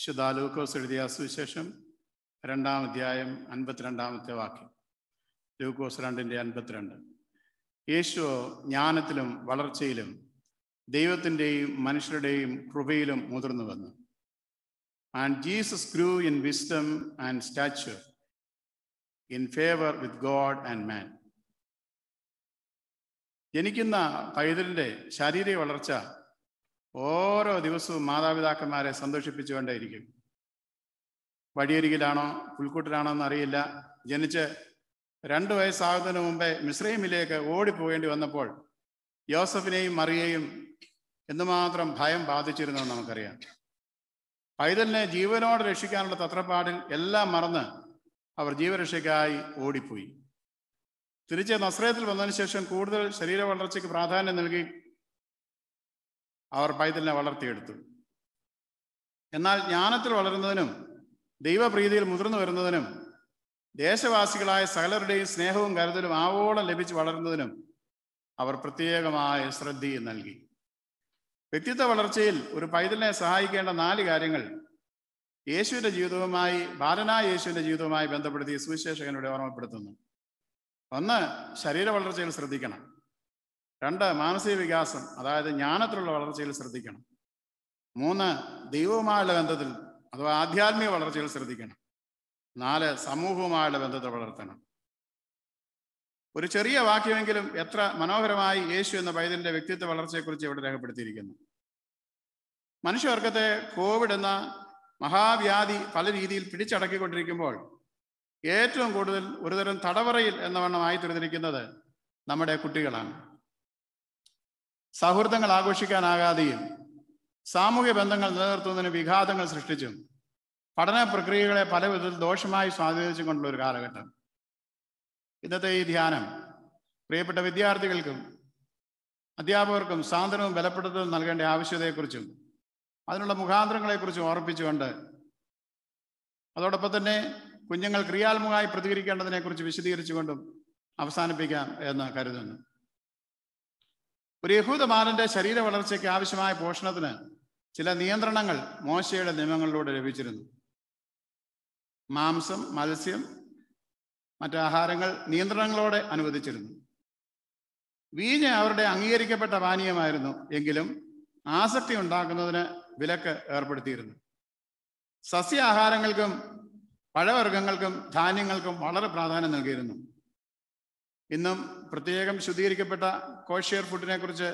വിശുദ്ധാലൂക്കോസ് എഴുതിയ സുവിശേഷം രണ്ടാം അധ്യായം അൻപത്തിരണ്ടാമത്തെ വാക്യം ലൂക്കോസ് രണ്ടിൻ്റെ അൻപത്തിരണ്ട് യേശു ജ്ഞാനത്തിലും വളർച്ചയിലും ദൈവത്തിൻ്റെയും മനുഷ്യരുടെയും കൃപയിലും മുതിർന്നു വന്നു and Jesus grew in wisdom and stature in favour with God and man ജനിക്കുന്ന പൈതലിൻ്റെ ശാരീരിക വളർച്ച ഓരോ ദിവസവും മാതാപിതാക്കന്മാരെ സന്തോഷിപ്പിച്ചുകൊണ്ടേയിരിക്കും വഴിയരികിലാണോ പുൽക്കൂട്ടിലാണോ എന്നറിയില്ല ജനിച്ച് രണ്ട് വയസ്സാകുന്നതിന് മുമ്പേ ഓടി ഓടിപ്പോകേണ്ടി വന്നപ്പോൾ യോസഫിനെയും മറിയേയും എന്തുമാത്രം ഭയം ബാധിച്ചിരുന്നു നമുക്കറിയാം പൈതലിനെ ജീവനോട് രക്ഷിക്കാനുള്ള തത്രപ്പാടിൽ എല്ലാം മറന്ന് അവർ ജീവരക്ഷയ്ക്കായി ഓടിപ്പോയി തിരിച്ച് നസ്രയത്തിൽ വന്നതിന് ശേഷം കൂടുതൽ ശരീര വളർച്ചയ്ക്ക് പ്രാധാന്യം നൽകി അവർ പൈതലിനെ വളർത്തിയെടുത്തു എന്നാൽ ജ്ഞാനത്തിൽ വളരുന്നതിനും ദൈവപ്രീതിയിൽ മുതിർന്നു വരുന്നതിനും ദേശവാസികളായ സകലരുടെയും സ്നേഹവും കരുതലും ആവോളം ലഭിച്ച് വളരുന്നതിനും അവർ പ്രത്യേകമായ ശ്രദ്ധയും നൽകി വ്യക്തിത്വ വളർച്ചയിൽ ഒരു പൈതലിനെ സഹായിക്കേണ്ട നാല് കാര്യങ്ങൾ യേശുവിൻ്റെ ജീവിതവുമായി ബാലനായ യേശുവിൻ്റെ ജീവിതവുമായി ബന്ധപ്പെടുത്തി സുവിശേഷകനോട് ഓർമ്മപ്പെടുത്തുന്നു ഒന്ന് ശരീര വളർച്ചയിൽ ശ്രദ്ധിക്കണം രണ്ട് മാനസിക വികാസം അതായത് ജ്ഞാനത്തിലുള്ള വളർച്ചയിൽ ശ്രദ്ധിക്കണം മൂന്ന് ദൈവവുമായുള്ള ബന്ധത്തിൽ അഥവാ ആധ്യാത്മിക വളർച്ചയിൽ ശ്രദ്ധിക്കണം നാല് സമൂഹവുമായുള്ള ബന്ധത്തെ വളർത്തണം ഒരു ചെറിയ വാക്യമെങ്കിലും എത്ര മനോഹരമായി യേശു എന്ന പൈതലിന്റെ വ്യക്തിത്വ വളർച്ചയെക്കുറിച്ച് ഇവിടെ രേഖപ്പെടുത്തിയിരിക്കുന്നു മനുഷ്യവർഗത്തെ കോവിഡ് എന്ന മഹാവ്യാധി പല രീതിയിൽ പിടിച്ചടക്കിക്കൊണ്ടിരിക്കുമ്പോൾ ഏറ്റവും കൂടുതൽ ഒരുതരം തടവറയിൽ എന്ന ആയി ആയിത്തീർന്നിരിക്കുന്നത് നമ്മുടെ കുട്ടികളാണ് സൗഹൃദങ്ങൾ ആഘോഷിക്കാനാകാതെയും സാമൂഹ്യ ബന്ധങ്ങൾ നിലനിർത്തുന്നതിന് വിഘാതങ്ങൾ സൃഷ്ടിച്ചും പഠന പ്രക്രിയകളെ പല വിധത്തിൽ ദോഷമായി സ്വാധീനിച്ചു കൊണ്ടുള്ള ഒരു കാലഘട്ടം ഇന്നത്തെ ഈ ധ്യാനം പ്രിയപ്പെട്ട വിദ്യാർത്ഥികൾക്കും അധ്യാപകർക്കും സാന്ത്വനവും ബലപ്പെടുത്തലും നൽകേണ്ട ആവശ്യതയെക്കുറിച്ചും അതിനുള്ള മുഖാന്തരങ്ങളെക്കുറിച്ചും ഓർപ്പിച്ചുകൊണ്ട് അതോടൊപ്പം തന്നെ കുഞ്ഞുങ്ങൾ ക്രിയാത്മകമായി പ്രതികരിക്കേണ്ടതിനെക്കുറിച്ച് വിശദീകരിച്ചുകൊണ്ടും അവസാനിപ്പിക്കാം എന്ന് കരുതുന്നു ഒരു യഹൂദബാലന്റെ ശരീര വളർച്ചയ്ക്ക് ആവശ്യമായ പോഷണത്തിന് ചില നിയന്ത്രണങ്ങൾ മോശയുടെ നിയമങ്ങളിലൂടെ ലഭിച്ചിരുന്നു മാംസം മത്സ്യം മറ്റ് ആഹാരങ്ങൾ നിയന്ത്രണങ്ങളോടെ അനുവദിച്ചിരുന്നു വീഞ്ഞ് അവരുടെ അംഗീകരിക്കപ്പെട്ട പാനീയമായിരുന്നു എങ്കിലും ആസക്തി ഉണ്ടാക്കുന്നതിന് വിലക്ക് ഏർപ്പെടുത്തിയിരുന്നു സസ്യാഹാരങ്ങൾക്കും പഴവർഗ്ഗങ്ങൾക്കും ധാന്യങ്ങൾക്കും വളരെ പ്രാധാന്യം നൽകിയിരുന്നു ഇന്നും പ്രത്യേകം ശുദ്ധീകരിക്കപ്പെട്ട കോഷിയർ ഫുഡിനെ കുറിച്ച്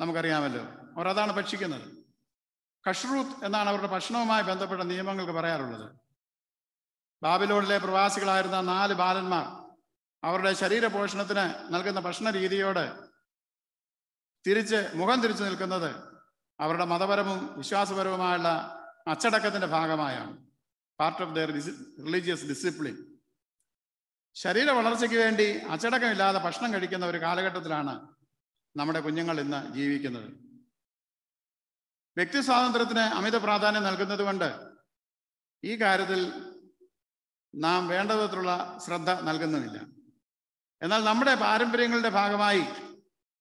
നമുക്കറിയാമല്ലോ അവർ അതാണ് ഭക്ഷിക്കുന്നത് കഷ്റൂത്ത് എന്നാണ് അവരുടെ ഭക്ഷണവുമായി ബന്ധപ്പെട്ട നിയമങ്ങൾക്ക് പറയാറുള്ളത് ബാബിലോണിലെ പ്രവാസികളായിരുന്ന നാല് ബാലന്മാർ അവരുടെ ശരീര പോഷണത്തിന് നൽകുന്ന ഭക്ഷണ രീതിയോട് തിരിച്ച് മുഖം തിരിച്ചു നിൽക്കുന്നത് അവരുടെ മതപരവും വിശ്വാസപരവുമായുള്ള അച്ചടക്കത്തിൻ്റെ ഭാഗമായാണ് part of their religious discipline ശരീര വളർച്ചയ്ക്ക് വേണ്ടി അച്ചടക്കമില്ലാതെ ഭക്ഷണം കഴിക്കുന്ന ഒരു കാലഘട്ടത്തിലാണ് നമ്മുടെ കുഞ്ഞുങ്ങൾ ഇന്ന് ജീവിക്കുന്നത് വ്യക്തി സ്വാതന്ത്ര്യത്തിന് അമിത പ്രാധാന്യം നൽകുന്നത് കൊണ്ട് ഈ കാര്യത്തിൽ നാം വേണ്ട വിധത്തിലുള്ള ശ്രദ്ധ നൽകുന്നതില്ല എന്നാൽ നമ്മുടെ പാരമ്പര്യങ്ങളുടെ ഭാഗമായി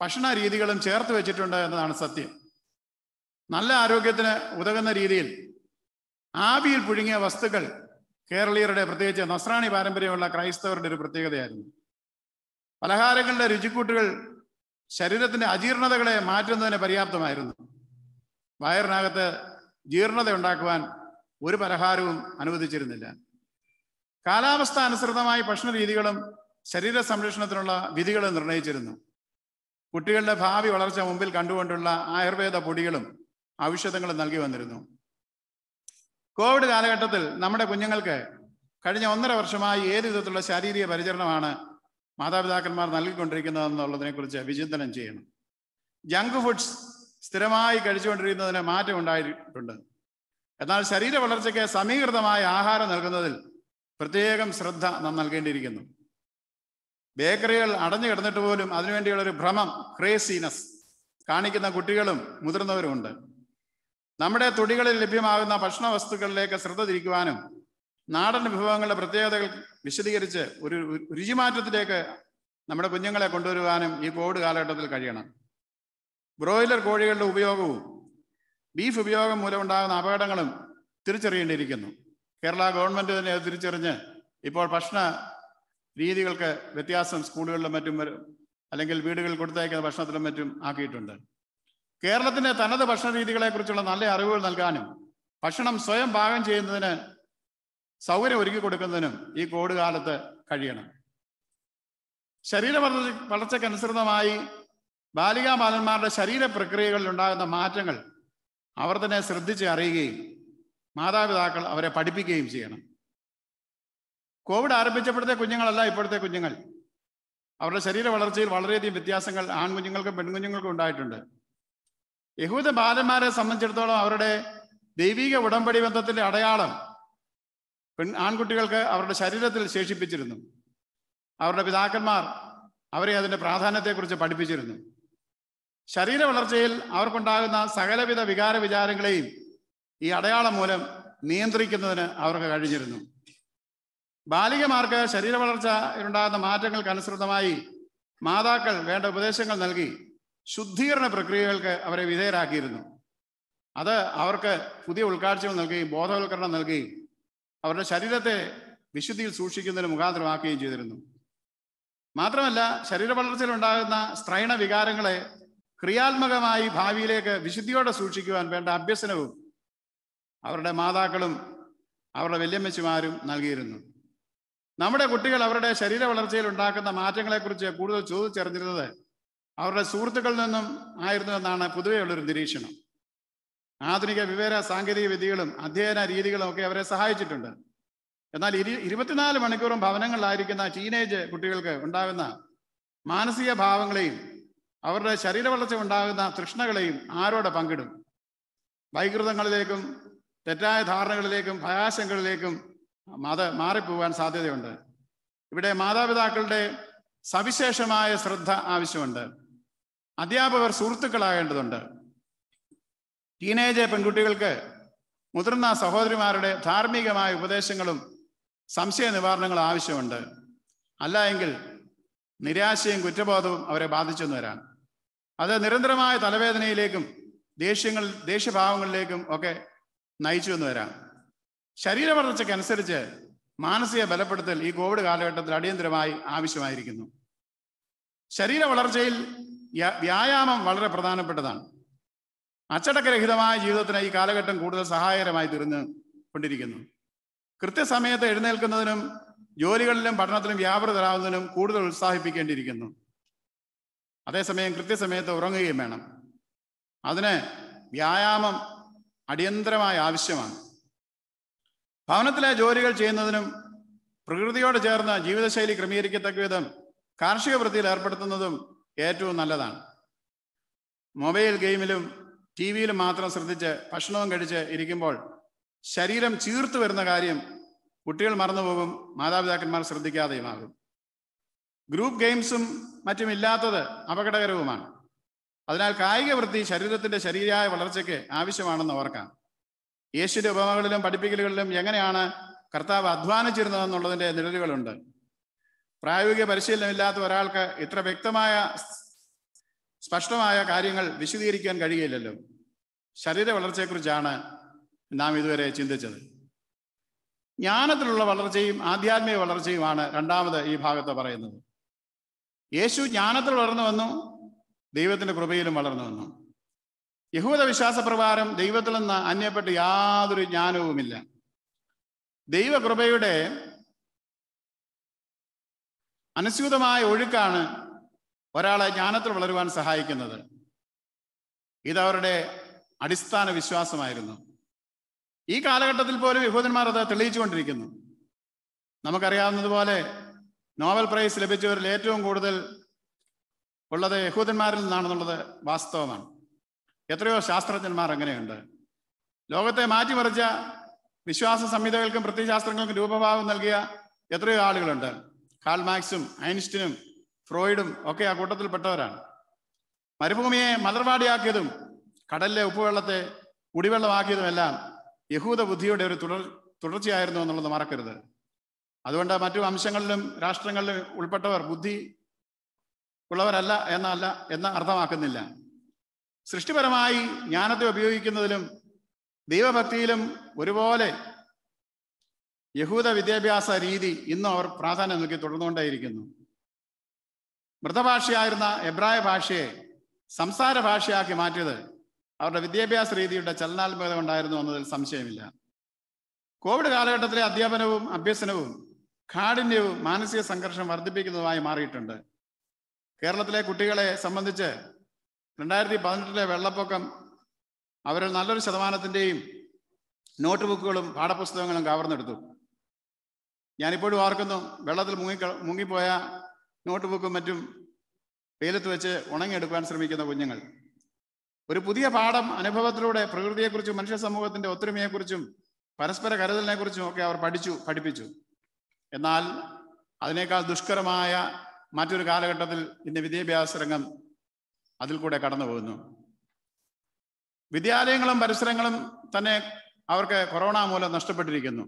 ഭക്ഷണ രീതികളും ചേർത്ത് വെച്ചിട്ടുണ്ട് എന്നതാണ് സത്യം നല്ല ആരോഗ്യത്തിന് ഉതകുന്ന രീതിയിൽ ആവിയിൽ പുഴുങ്ങിയ വസ്തുക്കൾ കേരളീയരുടെ പ്രത്യേകിച്ച് നസ്രാണി പാരമ്പര്യമുള്ള ക്രൈസ്തവരുടെ ഒരു പ്രത്യേകതയായിരുന്നു പലഹാരങ്ങളുടെ രുചിക്കൂട്ടുകൾ ശരീരത്തിന്റെ അജീർണതകളെ മാറ്റുന്നതിന് പര്യാപ്തമായിരുന്നു വയറിനകത്ത് ജീർണത ഉണ്ടാക്കുവാൻ ഒരു പലഹാരവും അനുവദിച്ചിരുന്നില്ല കാലാവസ്ഥ അനുസൃതമായി ഭക്ഷണ രീതികളും ശരീര സംരക്ഷണത്തിനുള്ള വിധികളും നിർണയിച്ചിരുന്നു കുട്ടികളുടെ ഭാവി വളർച്ച മുമ്പിൽ കണ്ടുകൊണ്ടുള്ള ആയുർവേദ പൊടികളും ഔഷധങ്ങളും നൽകി വന്നിരുന്നു കോവിഡ് കാലഘട്ടത്തിൽ നമ്മുടെ കുഞ്ഞുങ്ങൾക്ക് കഴിഞ്ഞ ഒന്നര വർഷമായി ഏത് വിധത്തിലുള്ള ശാരീരിക പരിചരണമാണ് മാതാപിതാക്കന്മാർ നൽകിക്കൊണ്ടിരിക്കുന്നതെന്നുള്ളതിനെക്കുറിച്ച് വിചിന്തനം ചെയ്യണം ജങ്ക് ഫുഡ്സ് സ്ഥിരമായി കഴിച്ചുകൊണ്ടിരിക്കുന്നതിന് മാറ്റം ഉണ്ടായിട്ടുണ്ട് എന്നാൽ ശരീര വളർച്ചയ്ക്ക് സമീകൃതമായ ആഹാരം നൽകുന്നതിൽ പ്രത്യേകം ശ്രദ്ധ നാം നൽകേണ്ടിയിരിക്കുന്നു ബേക്കറികൾ അടഞ്ഞു കിടന്നിട്ട് പോലും അതിനുവേണ്ടിയുള്ള ഒരു ഭ്രമം ക്രേസിനസ് കാണിക്കുന്ന കുട്ടികളും മുതിർന്നവരുമുണ്ട് നമ്മുടെ തുടികളിൽ ലഭ്യമാകുന്ന ഭക്ഷണ വസ്തുക്കളിലേക്ക് ശ്രദ്ധ തിരിക്കുവാനും നാടൻ വിഭവങ്ങളുടെ പ്രത്യേകതകൾ വിശദീകരിച്ച് ഒരു രുചിമാറ്റത്തിലേക്ക് നമ്മുടെ കുഞ്ഞുങ്ങളെ കൊണ്ടുവരുവാനും ഈ കോവിഡ് കാലഘട്ടത്തിൽ കഴിയണം ബ്രോയിലർ കോഴികളുടെ ഉപയോഗവും ബീഫ് ഉപയോഗം മൂലമുണ്ടാകുന്ന അപകടങ്ങളും തിരിച്ചറിയേണ്ടിയിരിക്കുന്നു കേരള ഗവൺമെൻറ് തന്നെ അത് തിരിച്ചറിഞ്ഞ് ഇപ്പോൾ ഭക്ഷണ രീതികൾക്ക് വ്യത്യാസം സ്കൂളുകളിലും മറ്റും അല്ലെങ്കിൽ വീടുകളിൽ കൊടുത്തയക്കുന്ന ഭക്ഷണത്തിലും മറ്റും ആക്കിയിട്ടുണ്ട് കേരളത്തിന്റെ തനത് ഭക്ഷണ കുറിച്ചുള്ള നല്ല അറിവുകൾ നൽകാനും ഭക്ഷണം സ്വയം പാകം ചെയ്യുന്നതിന് സൗകര്യം ഒരുക്കി കൊടുക്കുന്നതിനും ഈ കോവിഡ് കാലത്ത് കഴിയണം ശരീര വളർച്ച വളർച്ചയ്ക്കനുസൃതമായി ബാലികാ ബാലന്മാരുടെ ശരീര പ്രക്രിയകളിൽ ഉണ്ടാകുന്ന മാറ്റങ്ങൾ അവർ തന്നെ ശ്രദ്ധിച്ച് അറിയുകയും മാതാപിതാക്കൾ അവരെ പഠിപ്പിക്കുകയും ചെയ്യണം കോവിഡ് ആരംഭിച്ചപ്പോഴത്തെ കുഞ്ഞുങ്ങളല്ല ഇപ്പോഴത്തെ കുഞ്ഞുങ്ങൾ അവരുടെ ശരീര വളർച്ചയിൽ വളരെയധികം വ്യത്യാസങ്ങൾ ആൺകുഞ്ഞുങ്ങൾക്കും പെൺകുഞ്ഞുങ്ങൾക്കും ഉണ്ടായിട്ടുണ്ട് യഹൂദ ബാലന്മാരെ സംബന്ധിച്ചിടത്തോളം അവരുടെ ദൈവിക ഉടമ്പടി ബന്ധത്തിന്റെ അടയാളം പെൺ ആൺകുട്ടികൾക്ക് അവരുടെ ശരീരത്തിൽ ശേഷിപ്പിച്ചിരുന്നു അവരുടെ പിതാക്കന്മാർ അവരെ അതിൻ്റെ പ്രാധാന്യത്തെക്കുറിച്ച് പഠിപ്പിച്ചിരുന്നു ശരീര വളർച്ചയിൽ അവർക്കുണ്ടാകുന്ന സകലവിധ വികാര വിചാരങ്ങളെയും ഈ അടയാളം മൂലം നിയന്ത്രിക്കുന്നതിന് അവർക്ക് കഴിഞ്ഞിരുന്നു ബാലികമാർക്ക് ശരീര വളർച്ച ഉണ്ടാകുന്ന അനുസൃതമായി മാതാക്കൾ വേണ്ട ഉപദേശങ്ങൾ നൽകി ശുദ്ധീകരണ പ്രക്രിയകൾക്ക് അവരെ വിധേയരാക്കിയിരുന്നു അത് അവർക്ക് പുതിയ ഉൾക്കാഴ്ചകൾ നൽകുകയും ബോധവൽക്കരണം നൽകുകയും അവരുടെ ശരീരത്തെ വിശുദ്ധിയിൽ സൂക്ഷിക്കുന്നതിന് മുഖാന്തരമാക്കുകയും ചെയ്തിരുന്നു മാത്രമല്ല ശരീര വളർച്ചയിലുണ്ടാകുന്ന സ്ത്രൈണ വികാരങ്ങളെ ക്രിയാത്മകമായി ഭാവിയിലേക്ക് വിശുദ്ധിയോടെ സൂക്ഷിക്കുവാൻ വേണ്ട അഭ്യസനവും അവരുടെ മാതാക്കളും അവരുടെ വല്യമ്മച്ചിമാരും നൽകിയിരുന്നു നമ്മുടെ കുട്ടികൾ അവരുടെ ശരീര വളർച്ചയിൽ ഉണ്ടാക്കുന്ന മാറ്റങ്ങളെക്കുറിച്ച് കൂടുതൽ ചോദിച്ചറിഞ്ഞിരുന്നത് അവരുടെ സുഹൃത്തുക്കളിൽ നിന്നും ആയിരുന്നു എന്നാണ് പൊതുവെയുള്ളൊരു നിരീക്ഷണം ആധുനിക വിവര സാങ്കേതിക വിദ്യകളും അധ്യയന രീതികളും ഒക്കെ അവരെ സഹായിച്ചിട്ടുണ്ട് എന്നാൽ ഇരു ഇരുപത്തിനാല് മണിക്കൂറും ഭവനങ്ങളിലായിരിക്കുന്ന ടീനേജ് കുട്ടികൾക്ക് ഉണ്ടാകുന്ന മാനസിക ഭാവങ്ങളെയും അവരുടെ ശരീരവളർച്ച ഉണ്ടാകുന്ന തൃഷ്ണകളെയും ആരോടെ പങ്കിടും വൈകൃതങ്ങളിലേക്കും തെറ്റായ ധാരണകളിലേക്കും ഭയാശങ്കളിലേക്കും മത മാറിപ്പോവാൻ സാധ്യതയുണ്ട് ഇവിടെ മാതാപിതാക്കളുടെ സവിശേഷമായ ശ്രദ്ധ ആവശ്യമുണ്ട് അധ്യാപകർ സുഹൃത്തുക്കളാകേണ്ടതുണ്ട് ടീനേജ് പെൺകുട്ടികൾക്ക് മുതിർന്ന സഹോദരിമാരുടെ ധാർമ്മികമായ ഉപദേശങ്ങളും സംശയ നിവാരണങ്ങളും ആവശ്യമുണ്ട് അല്ല എങ്കിൽ നിരാശയും കുറ്റബോധവും അവരെ ബാധിച്ചെന്ന് വരാം അത് നിരന്തരമായ തലവേദനയിലേക്കും ദേഷ്യങ്ങൾ ദേഷ്യഭാവങ്ങളിലേക്കും ഒക്കെ നയിച്ചു എന്ന് വരാം ശരീരവളർച്ചയ്ക്കനുസരിച്ച് മാനസിക ബലപ്പെടുത്തൽ ഈ കോവിഡ് കാലഘട്ടത്തിൽ അടിയന്തരമായി ആവശ്യമായിരിക്കുന്നു ശരീര വളർച്ചയിൽ വ്യായാമം വളരെ പ്രധാനപ്പെട്ടതാണ് അച്ചടക്കരഹിതമായ ജീവിതത്തിന് ഈ കാലഘട്ടം കൂടുതൽ സഹായകരമായി തീർന്നു കൊണ്ടിരിക്കുന്നു കൃത്യസമയത്ത് എഴുന്നേൽക്കുന്നതിനും ജോലികളിലും പഠനത്തിലും വ്യാപൃതരാകുന്നതിനും കൂടുതൽ ഉത്സാഹിപ്പിക്കേണ്ടിയിരിക്കുന്നു അതേസമയം കൃത്യസമയത്ത് ഉറങ്ങുകയും വേണം അതിന് വ്യായാമം അടിയന്തരമായ ആവശ്യമാണ് ഭവനത്തിലെ ജോലികൾ ചെയ്യുന്നതിനും പ്രകൃതിയോട് ചേർന്ന ജീവിതശൈലി ക്രമീകരിക്കത്തക്ക വിധം കാർഷിക വൃത്തിയിൽ ഏർപ്പെടുത്തുന്നതും ഏറ്റവും നല്ലതാണ് മൊബൈൽ ഗെയിമിലും ടി വിയിലും മാത്രം ശ്രദ്ധിച്ച് ഭക്ഷണവും കഴിച്ച് ഇരിക്കുമ്പോൾ ശരീരം ചീർത്തു വരുന്ന കാര്യം കുട്ടികൾ മറന്നുപോകും മാതാപിതാക്കന്മാർ ശ്രദ്ധിക്കാതെയുമാകും ഗ്രൂപ്പ് ഗെയിംസും മറ്റും ഇല്ലാത്തത് അപകടകരവുമാണ് അതിനാൽ കായിക വൃത്തി ശരീരത്തിന്റെ ശരീരമായ വളർച്ചയ്ക്ക് ആവശ്യമാണെന്ന് ഓർക്കാം യേശുവിന്റെ ഉപമകളിലും പഠിപ്പിക്കലുകളിലും എങ്ങനെയാണ് കർത്താവ് അധ്വാനിച്ചിരുന്നതെന്നുള്ളതിന്റെ നിഴലുകളുണ്ട് പ്രായോഗിക പരിശീലനമില്ലാത്ത ഒരാൾക്ക് ഇത്ര വ്യക്തമായ സ്പഷ്ടമായ കാര്യങ്ങൾ വിശദീകരിക്കാൻ കഴിയില്ലല്ലോ ശരീര വളർച്ചയെക്കുറിച്ചാണ് നാം ഇതുവരെ ചിന്തിച്ചത് ജ്ഞാനത്തിലുള്ള വളർച്ചയും ആധ്യാത്മിക വളർച്ചയുമാണ് രണ്ടാമത് ഈ ഭാഗത്ത് പറയുന്നത് യേശു ജ്ഞാനത്തിൽ വളർന്നു വന്നു ദൈവത്തിന്റെ കൃപയിലും വളർന്നു വന്നു യഹൂദ പ്രകാരം ദൈവത്തിൽ നിന്ന് അന്യപ്പെട്ട് യാതൊരു ജ്ഞാനവുമില്ല ദൈവകൃപയുടെ അനുസ്യൂതമായ ഒഴുക്കാണ് ഒരാളെ ജ്ഞാനത്തിൽ വളരുവാൻ സഹായിക്കുന്നത് ഇതവരുടെ അടിസ്ഥാന വിശ്വാസമായിരുന്നു ഈ കാലഘട്ടത്തിൽ പോലും യഹൂദന്മാർ അത് തെളിയിച്ചുകൊണ്ടിരിക്കുന്നു നമുക്കറിയാവുന്നതുപോലെ നോബൽ പ്രൈസ് ലഭിച്ചവരിൽ ഏറ്റവും കൂടുതൽ ഉള്ളത് യഹൂദന്മാരിൽ നിന്നാണെന്നുള്ളത് വാസ്തവമാണ് എത്രയോ ശാസ്ത്രജ്ഞന്മാർ അങ്ങനെയുണ്ട് ലോകത്തെ മാറ്റിമറിച്ച വിശ്വാസ സംഹിതകൾക്കും പ്രത്യശാസ്ത്രങ്ങൾക്കും രൂപഭാവം നൽകിയ എത്രയോ ആളുകളുണ്ട് കാൾ മാക്സും ഐൻസ്റ്റിനും ഫ്രോയിഡും ഒക്കെ ആ കൂട്ടത്തിൽപ്പെട്ടവരാണ് മരുഭൂമിയെ മലർവാടിയാക്കിയതും കടലിലെ ഉപ്പുവെള്ളത്തെ കുടിവെള്ളമാക്കിയതുമെല്ലാം യഹൂദ ബുദ്ധിയുടെ ഒരു തുടർ തുടർച്ചയായിരുന്നു എന്നുള്ളത് മറക്കരുത് അതുകൊണ്ട് മറ്റു വംശങ്ങളിലും രാഷ്ട്രങ്ങളിലും ഉൾപ്പെട്ടവർ ബുദ്ധി ഉള്ളവരല്ല എന്നല്ല എന്ന് അർത്ഥമാക്കുന്നില്ല സൃഷ്ടിപരമായി ജ്ഞാനത്തെ ഉപയോഗിക്കുന്നതിലും ദൈവഭക്തിയിലും ഒരുപോലെ യഹൂദ വിദ്യാഭ്യാസ രീതി ഇന്നും അവർ പ്രാധാന്യം നൽകി തുടർന്നുകൊണ്ടേയിരിക്കുന്നു മൃതഭാഷയായിരുന്ന എബ്രായ ഭാഷയെ സംസാര ഭാഷയാക്കി മാറ്റിയത് അവരുടെ വിദ്യാഭ്യാസ രീതിയുടെ ചലനാത്മകത ഉണ്ടായിരുന്നു എന്നതിൽ സംശയമില്ല കോവിഡ് കാലഘട്ടത്തിലെ അധ്യാപനവും അഭ്യസനവും കാഠിന്യവും മാനസിക സംഘർഷം വർദ്ധിപ്പിക്കുന്നതുമായി മാറിയിട്ടുണ്ട് കേരളത്തിലെ കുട്ടികളെ സംബന്ധിച്ച് രണ്ടായിരത്തി പതിനെട്ടിലെ വെള്ളപ്പൊക്കം അവരിൽ നല്ലൊരു ശതമാനത്തിൻ്റെയും നോട്ട് ബുക്കുകളും പാഠപുസ്തകങ്ങളും കവർന്നെടുത്തു ഞാനിപ്പോഴും ഓർക്കുന്നു വെള്ളത്തിൽ മുങ്ങി മുങ്ങിപ്പോയ നോട്ട് ബുക്കും മറ്റും വെയിലത്ത് വെച്ച് ഉണങ്ങിയെടുക്കുവാൻ ശ്രമിക്കുന്ന കുഞ്ഞുങ്ങൾ ഒരു പുതിയ പാഠം അനുഭവത്തിലൂടെ പ്രകൃതിയെക്കുറിച്ചും മനുഷ്യ സമൂഹത്തിന്റെ ഒത്തൊരുമയെക്കുറിച്ചും പരസ്പര കരുതലിനെക്കുറിച്ചും ഒക്കെ അവർ പഠിച്ചു പഠിപ്പിച്ചു എന്നാൽ അതിനേക്കാൾ ദുഷ്കരമായ മറ്റൊരു കാലഘട്ടത്തിൽ ഇന്ന് വിദ്യാഭ്യാസ രംഗം അതിൽ കൂടെ കടന്നു പോകുന്നു വിദ്യാലയങ്ങളും പരിസരങ്ങളും തന്നെ അവർക്ക് കൊറോണ മൂലം നഷ്ടപ്പെട്ടിരിക്കുന്നു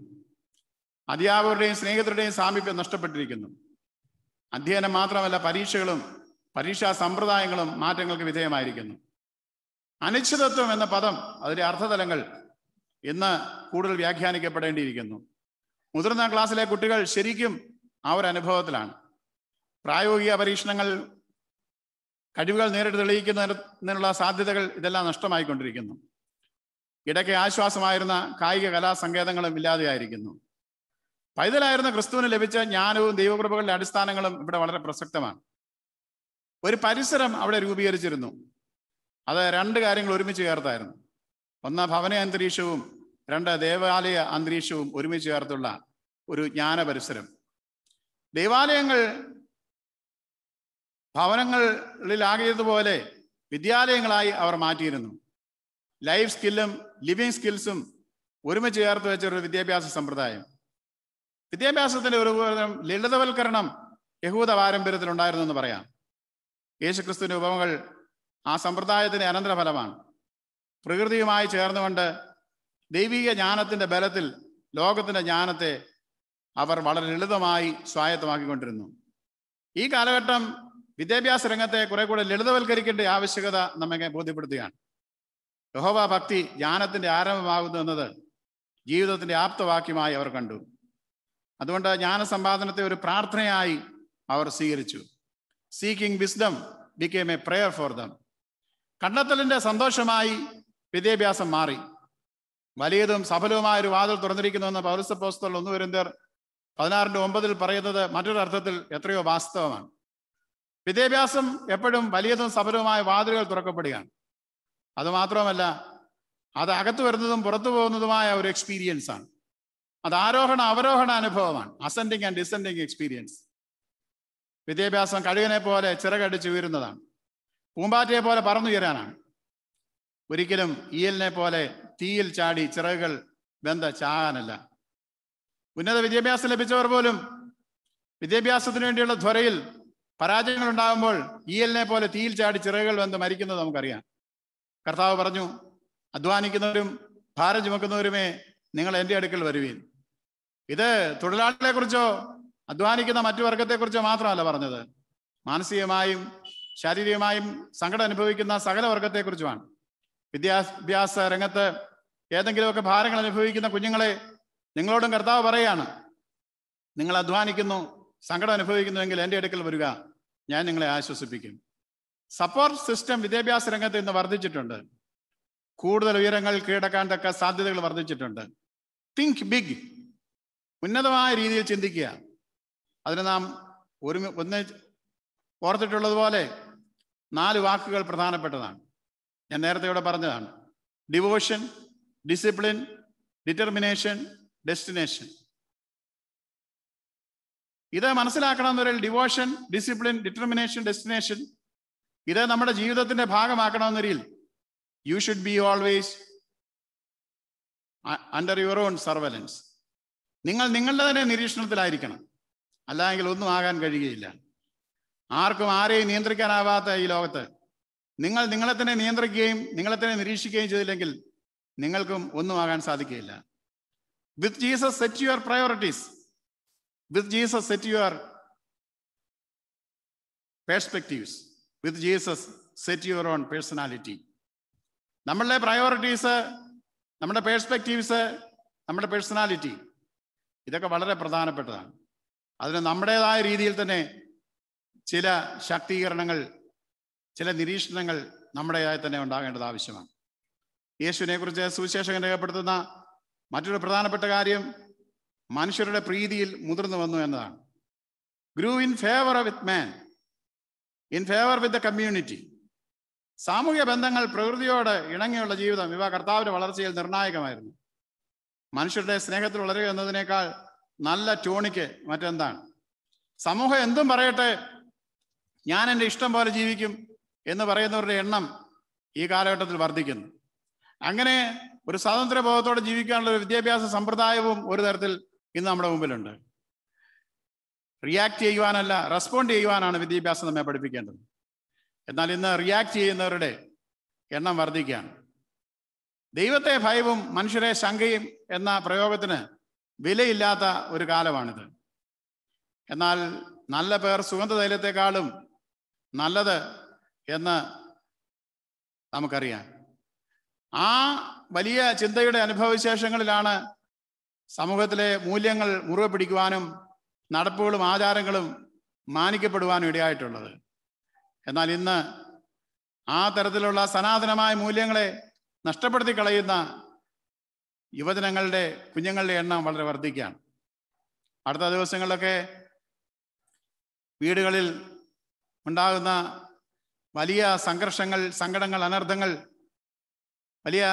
അധ്യാപകരുടെയും സ്നേഹിതരുടെയും സാമീപ്യം നഷ്ടപ്പെട്ടിരിക്കുന്നു അധ്യയനം മാത്രമല്ല പരീക്ഷകളും പരീക്ഷാ സമ്പ്രദായങ്ങളും മാറ്റങ്ങൾക്ക് വിധേയമായിരിക്കുന്നു അനിശ്ചിതത്വം എന്ന പദം അതിൻ്റെ അർത്ഥതലങ്ങൾ ഇന്ന് കൂടുതൽ വ്യാഖ്യാനിക്കപ്പെടേണ്ടിയിരിക്കുന്നു മുതിർന്ന ക്ലാസ്സിലെ കുട്ടികൾ ശരിക്കും ആ ഒരു അനുഭവത്തിലാണ് പ്രായോഗിക പരീക്ഷണങ്ങൾ കഴിവുകൾ നേരിട്ട് തെളിയിക്കുന്നതിനുള്ള സാധ്യതകൾ ഇതെല്ലാം നഷ്ടമായിക്കൊണ്ടിരിക്കുന്നു ഇടയ്ക്ക് ആശ്വാസമായിരുന്ന കായിക കലാ സങ്കേതങ്ങളും ഇല്ലാതെയായിരിക്കുന്നു പൈതലായിരുന്ന ക്രിസ്തുവിന് ലഭിച്ച ജ്ഞാനവും ദൈവകൃപകളുടെ അടിസ്ഥാനങ്ങളും ഇവിടെ വളരെ പ്രസക്തമാണ് ഒരു പരിസരം അവിടെ രൂപീകരിച്ചിരുന്നു അത് രണ്ട് കാര്യങ്ങൾ ഒരുമിച്ച് ചേർത്തായിരുന്നു ഒന്ന് ഭവന അന്തരീക്ഷവും രണ്ട് ദേവാലയ അന്തരീക്ഷവും ഒരുമിച്ച് ചേർത്തുള്ള ഒരു ജ്ഞാന പരിസരം ദേവാലയങ്ങൾ ഭവനങ്ങളിലാകിയതുപോലെ വിദ്യാലയങ്ങളായി അവർ മാറ്റിയിരുന്നു ലൈഫ് സ്കില്ലും ലിവിങ് സ്കിൽസും ഒരുമിച്ച് ചേർത്ത് വെച്ചൊരു വിദ്യാഭ്യാസ സമ്പ്രദായം വിദ്യാഭ്യാസത്തിന്റെ ഒരു ലളിതവൽക്കരണം യഹൂദ പാരമ്പര്യത്തിൽ ഉണ്ടായിരുന്നു എന്ന് പറയാം യേശുക്രിസ്തുവിന്റെ ഉപമകൾ ആ സമ്പ്രദായത്തിന്റെ അനന്തരഫലമാണ് പ്രകൃതിയുമായി ചേർന്നുകൊണ്ട് ദൈവിക ജ്ഞാനത്തിന്റെ ബലത്തിൽ ലോകത്തിന്റെ ജ്ഞാനത്തെ അവർ വളരെ ലളിതമായി സ്വായത്തമാക്കിക്കൊണ്ടിരുന്നു ഈ കാലഘട്ടം വിദ്യാഭ്യാസ രംഗത്തെ കുറെ കൂടെ ലളിതവൽക്കരിക്കേണ്ട ആവശ്യകത നമ്മെ ബോധ്യപ്പെടുത്തുകയാണ് യഹോവ ഭക്തി ജ്ഞാനത്തിന്റെ ആരംഭമാകുന്നു എന്നത് ജീവിതത്തിന്റെ ആപ്തവാക്യമായി അവർ കണ്ടു അതുകൊണ്ട് ജ്ഞാനസമ്പാദനത്തെ ഒരു പ്രാർത്ഥനയായി അവർ സ്വീകരിച്ചു seeking wisdom became a prayer for them കണ്ടെത്തലിൻ്റെ സന്തോഷമായി വിദ്യാഭ്യാസം മാറി വലിയതും സഫലവുമായ ഒരു വാതിൽ തുറന്നിരിക്കുന്നുവെന്ന് പൗരസ്ത പോസ്തൽ ഒന്ന് വരുന്നർ പതിനാറിൻ്റെ ഒമ്പതിൽ പറയുന്നത് മറ്റൊരർത്ഥത്തിൽ എത്രയോ വാസ്തവമാണ് വിദ്യാഭ്യാസം എപ്പോഴും വലിയതും സഫലവുമായ വാതിലുകൾ തുറക്കപ്പെടുകയാണ് അതുമാത്രമല്ല അത് അകത്തു വരുന്നതും പുറത്തു പോകുന്നതുമായ ഒരു എക്സ്പീരിയൻസാണ് അത് ആരോഹണ അവരോഹണ അനുഭവമാണ് അസെൻഡിങ് ആൻഡ് ഡിസെൻഡിങ് എക്സ്പീരിയൻസ് വിദ്യാഭ്യാസം കഴുകനെ പോലെ ചിറകടിച്ച് ഉയരുന്നതാണ് പൂമ്പാറ്റയെ പോലെ പറന്നുയരാനാണ് ഒരിക്കലും ഈയലിനെ പോലെ തീയിൽ ചാടി ചിറകുകൾ ബന്ധ ചാകാനല്ല ഉന്നത വിദ്യാഭ്യാസം ലഭിച്ചവർ പോലും വിദ്യാഭ്യാസത്തിന് വേണ്ടിയുള്ള ധ്വരയിൽ പരാജയങ്ങൾ ഉണ്ടാകുമ്പോൾ ഈയലിനെ പോലെ തീയിൽ ചാടി ചിറകുകൾ ബന്ധം മരിക്കുന്നത് നമുക്കറിയാം കർത്താവ് പറഞ്ഞു അധ്വാനിക്കുന്നവരും ഭാരം ചുമക്കുന്നവരുമേ നിങ്ങൾ എൻ്റെ അടുക്കൽ വരുവീൻ ഇത് തൊഴിലാളികളെ കുറിച്ചോ അധ്വാനിക്കുന്ന മറ്റു കുറിച്ചോ മാത്രമല്ല പറഞ്ഞത് മാനസികമായും ശാരീരികമായും സങ്കടം അനുഭവിക്കുന്ന സകല കുറിച്ചുമാണ് വിദ്യാഭ്യാസ രംഗത്ത് ഏതെങ്കിലുമൊക്കെ ഭാരങ്ങൾ അനുഭവിക്കുന്ന കുഞ്ഞുങ്ങളെ നിങ്ങളോടും കർത്താവ് പറയാണ് നിങ്ങൾ അധ്വാനിക്കുന്നു സങ്കടം അനുഭവിക്കുന്നുവെങ്കിൽ എൻ്റെ അടുക്കൽ വരിക ഞാൻ നിങ്ങളെ ആശ്വസിപ്പിക്കും സപ്പോർട്ട് സിസ്റ്റം വിദ്യാഭ്യാസ രംഗത്ത് ഇന്ന് വർദ്ധിച്ചിട്ടുണ്ട് കൂടുതൽ ഉയരങ്ങൾ കീഴടക്കാൻ തക്ക സാധ്യതകൾ വർദ്ധിച്ചിട്ടുണ്ട് തിങ്ക് ബിഗ് ഉന്നതമായ രീതിയിൽ ചിന്തിക്കുക അതിന് നാം ഒരു ഒന്ന് ഓർത്തിട്ടുള്ളതുപോലെ നാല് വാക്കുകൾ പ്രധാനപ്പെട്ടതാണ് ഞാൻ നേരത്തെ ഇവിടെ പറഞ്ഞതാണ് ഡിവോഷൻ ഡിസിപ്ലിൻ ഡിറ്റർമിനേഷൻ ഡെസ്റ്റിനേഷൻ ഇത് പറയുന്നത് ഡിവോഷൻ ഡിസിപ്ലിൻ ഡിറ്റർമിനേഷൻ ഡെസ്റ്റിനേഷൻ ഇത് നമ്മുടെ ജീവിതത്തിന്റെ ഭാഗമാക്കണമെന്നൊരിൽ you should be always under your own surveillance നിങ്ങൾ നിങ്ങളുടെ തന്നെ നിരീക്ഷണത്തിലായിരിക്കണം അല്ലെങ്കിൽ ഒന്നും ആകാൻ കഴിയുകയില്ല ആർക്കും ആരെയും നിയന്ത്രിക്കാനാവാത്ത ഈ ലോകത്ത് നിങ്ങൾ നിങ്ങളെ തന്നെ നിയന്ത്രിക്കുകയും നിങ്ങളെ തന്നെ നിരീക്ഷിക്കുകയും ചെയ്തില്ലെങ്കിൽ നിങ്ങൾക്കും ഒന്നും ആകാൻ സാധിക്കുകയില്ല with Jesus set your priorities with Jesus set your perspectives with Jesus set your own personality നമ്മളുടെ പ്രയോറിറ്റീസ് നമ്മുടെ പേഴ്സ്പെക്റ്റീവ്സ് നമ്മുടെ പേഴ്സണാലിറ്റി ഇതൊക്കെ വളരെ പ്രധാനപ്പെട്ടതാണ് അതിന് നമ്മുടേതായ രീതിയിൽ തന്നെ ചില ശാക്തീകരണങ്ങൾ ചില നിരീക്ഷണങ്ങൾ നമ്മുടേതായി തന്നെ ഉണ്ടാകേണ്ടത് ആവശ്യമാണ് യേശുവിനെ കുറിച്ച് സുവിശേഷകൻ രേഖപ്പെടുത്തുന്ന മറ്റൊരു പ്രധാനപ്പെട്ട കാര്യം മനുഷ്യരുടെ പ്രീതിയിൽ മുതിർന്നു വന്നു എന്നതാണ് grew in favour with man in favour with the community സാമൂഹ്യ ബന്ധങ്ങൾ പ്രകൃതിയോട് ഇണങ്ങിയുള്ള ജീവിതം ഇവ കർത്താവിന്റെ വളർച്ചയിൽ നിർണായകമായിരുന്നു മനുഷ്യരുടെ സ്നേഹത്തിൽ വളരുക എന്നതിനേക്കാൾ നല്ല ട്യൂണിക്ക് മറ്റെന്താണ് സമൂഹം എന്തും പറയട്ടെ ഞാൻ എൻ്റെ ഇഷ്ടം പോലെ ജീവിക്കും എന്ന് പറയുന്നവരുടെ എണ്ണം ഈ കാലഘട്ടത്തിൽ വർദ്ധിക്കുന്നു അങ്ങനെ ഒരു സ്വാതന്ത്ര്യ ബോധത്തോടെ ജീവിക്കാനുള്ള ഒരു വിദ്യാഭ്യാസ സമ്പ്രദായവും ഒരു തരത്തിൽ ഇന്ന് നമ്മുടെ മുമ്പിലുണ്ട് റിയാക്ട് ചെയ്യുവാനല്ല റെസ്പോണ്ട് ചെയ്യുവാനാണ് വിദ്യാഭ്യാസം നമ്മെ പഠിപ്പിക്കേണ്ടത് എന്നാൽ ഇന്ന് റിയാക്ട് ചെയ്യുന്നവരുടെ എണ്ണം വർദ്ധിക്കുകയാണ് ദൈവത്തെ ഭയവും മനുഷ്യരെ ശങ്കയും എന്ന പ്രയോഗത്തിന് വിലയില്ലാത്ത ഒരു കാലമാണിത് എന്നാൽ നല്ല പേർ സുഗന്ധതൈലത്തെക്കാളും നല്ലത് എന്ന് നമുക്കറിയാം ആ വലിയ ചിന്തയുടെ അനുഭവവിശേഷങ്ങളിലാണ് സമൂഹത്തിലെ മൂല്യങ്ങൾ മുറുകെ പിടിക്കുവാനും നടപ്പുകളും ആചാരങ്ങളും മാനിക്കപ്പെടുവാനും ഇടയായിട്ടുള്ളത് എന്നാൽ ഇന്ന് ആ തരത്തിലുള്ള സനാതനമായ മൂല്യങ്ങളെ നഷ്ടപ്പെടുത്തി കളയുന്ന യുവജനങ്ങളുടെ കുഞ്ഞുങ്ങളുടെ എണ്ണം വളരെ വർദ്ധിക്കുകയാണ് അടുത്ത ദിവസങ്ങളിലൊക്കെ വീടുകളിൽ ഉണ്ടാകുന്ന വലിയ സംഘർഷങ്ങൾ സങ്കടങ്ങൾ അനർത്ഥങ്ങൾ വലിയ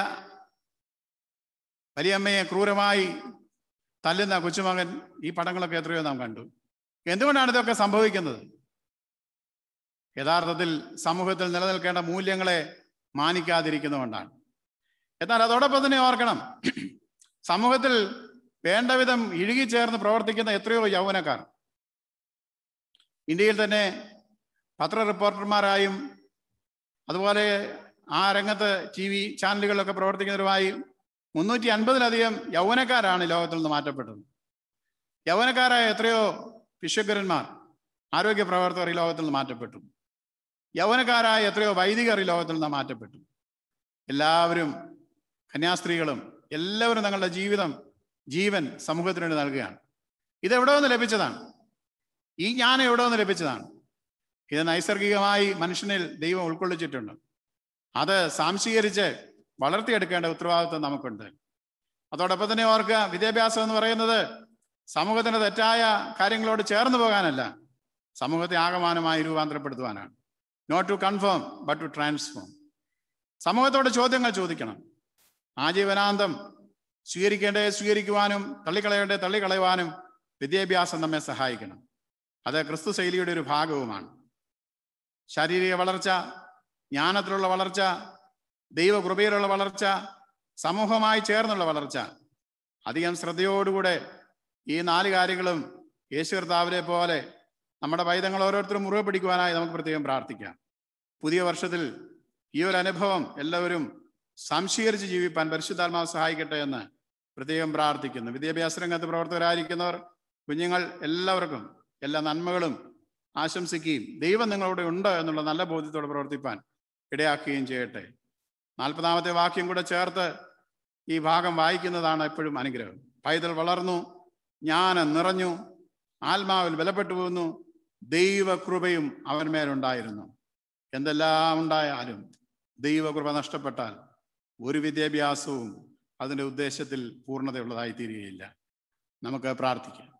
വലിയമ്മയെ ക്രൂരമായി തല്ലുന്ന കൊച്ചുമകൻ ഈ പടങ്ങളൊക്കെ എത്രയോ നാം കണ്ടു എന്തുകൊണ്ടാണ് ഇതൊക്കെ സംഭവിക്കുന്നത് യഥാർത്ഥത്തിൽ സമൂഹത്തിൽ നിലനിൽക്കേണ്ട മൂല്യങ്ങളെ മാനിക്കാതിരിക്കുന്നതുകൊണ്ടാണ് എന്നാൽ അതോടൊപ്പം തന്നെ ഓർക്കണം സമൂഹത്തിൽ വേണ്ടവിധം ഇഴുകിച്ചേർന്ന് പ്രവർത്തിക്കുന്ന എത്രയോ യൗവനക്കാർ ഇന്ത്യയിൽ തന്നെ പത്ര റിപ്പോർട്ടർമാരായും അതുപോലെ ആ രംഗത്ത് ടി വി ചാനലുകളിലൊക്കെ പ്രവർത്തിക്കുന്നവരുമായി മുന്നൂറ്റി അൻപതിലധികം യൗവനക്കാരാണ് ലോകത്തിൽ നിന്ന് മാറ്റപ്പെട്ടത് യൗവനക്കാരായ എത്രയോ വിശ്വകരന്മാർ ആരോഗ്യ പ്രവർത്തകർ ഈ ലോകത്തിൽ നിന്ന് മാറ്റപ്പെട്ടു യൗവനക്കാരായ എത്രയോ വൈദികർ ഈ ലോകത്തിൽ നിന്ന് മാറ്റപ്പെട്ടു എല്ലാവരും കന്യാസ്ത്രീകളും എല്ലാവരും തങ്ങളുടെ ജീവിതം ജീവൻ സമൂഹത്തിന് വേണ്ടി നൽകുകയാണ് ഇത് എവിടെ നിന്ന് ലഭിച്ചതാണ് ഈ ജ്ഞാനം എവിടെ നിന്ന് ലഭിച്ചതാണ് ഇത് നൈസർഗികമായി മനുഷ്യനിൽ ദൈവം ഉൾക്കൊള്ളിച്ചിട്ടുണ്ട് അത് സാംശീകരിച്ച് വളർത്തിയെടുക്കേണ്ട ഉത്തരവാദിത്വം നമുക്കുണ്ട് അതോടൊപ്പം തന്നെ ഓർക്കുക വിദ്യാഭ്യാസം എന്ന് പറയുന്നത് സമൂഹത്തിന്റെ തെറ്റായ കാര്യങ്ങളോട് ചേർന്ന് പോകാനല്ല സമൂഹത്തെ ആകമാനമായി രൂപാന്തരപ്പെടുത്തുവാനാണ് not to conform but to transform സമൂഹത്തോട് ചോദ്യങ്ങൾ ചോദിക്കണം ആജീവനാന്തം സ്വീകരിക്കേണ്ടേ സ്വീകരിക്കുവാനും തള്ളിക്കളയേണ്ടേ തള്ളിക്കളയുവാനും വിദ്യാഭ്യാസം നമ്മെ സഹായിക്കണം അത് ക്രിസ്തു ശൈലിയുടെ ഒരു ഭാഗവുമാണ് ശാരീരിക വളർച്ച ജ്ഞാനത്തിലുള്ള വളർച്ച ദൈവകൃപയിലുള്ള വളർച്ച സമൂഹമായി ചേർന്നുള്ള വളർച്ച അധികം ശ്രദ്ധയോടുകൂടെ ഈ നാല് കാര്യങ്ങളും യേശു കർത്താവിനെ പോലെ നമ്മുടെ വൈദങ്ങൾ ഓരോരുത്തരും മുറിവ് പിടിക്കുവാനായി നമുക്ക് പ്രത്യേകം പ്രാർത്ഥിക്കാം പുതിയ വർഷത്തിൽ ഈ ഒരു അനുഭവം എല്ലാവരും സംശീകരിച്ച് ജീവിപ്പാൻ പരിശുദ്ധാത്മാവ് സഹായിക്കട്ടെ എന്ന് പ്രത്യേകം പ്രാർത്ഥിക്കുന്നു വിദ്യാഭ്യാസ രംഗത്ത് പ്രവർത്തകരായിരിക്കുന്നവർ കുഞ്ഞുങ്ങൾ എല്ലാവർക്കും എല്ലാ നന്മകളും ആശംസിക്കുകയും ദൈവം നിങ്ങളോട് ഉണ്ട് എന്നുള്ള നല്ല ബോധ്യത്തോടെ പ്രവർത്തിപ്പാൻ ഇടയാക്കുകയും ചെയ്യട്ടെ നാൽപ്പതാമത്തെ വാക്യം കൂടെ ചേർത്ത് ഈ ഭാഗം വായിക്കുന്നതാണ് എപ്പോഴും അനുഗ്രഹം പൈതൽ വളർന്നു ജ്ഞാനം നിറഞ്ഞു ആത്മാവിൽ ബലപ്പെട്ടു പോകുന്നു ദൈവകൃപയും അവന്മേലുണ്ടായിരുന്നു എന്തെല്ലാം ഉണ്ടായാലും ദൈവകൃപ നഷ്ടപ്പെട്ടാൽ ഒരു വിദ്യാഭ്യാസവും അതിൻ്റെ ഉദ്ദേശത്തിൽ പൂർണ്ണതയുള്ളതായി തീരുകയില്ല നമുക്ക് പ്രാർത്ഥിക്കാം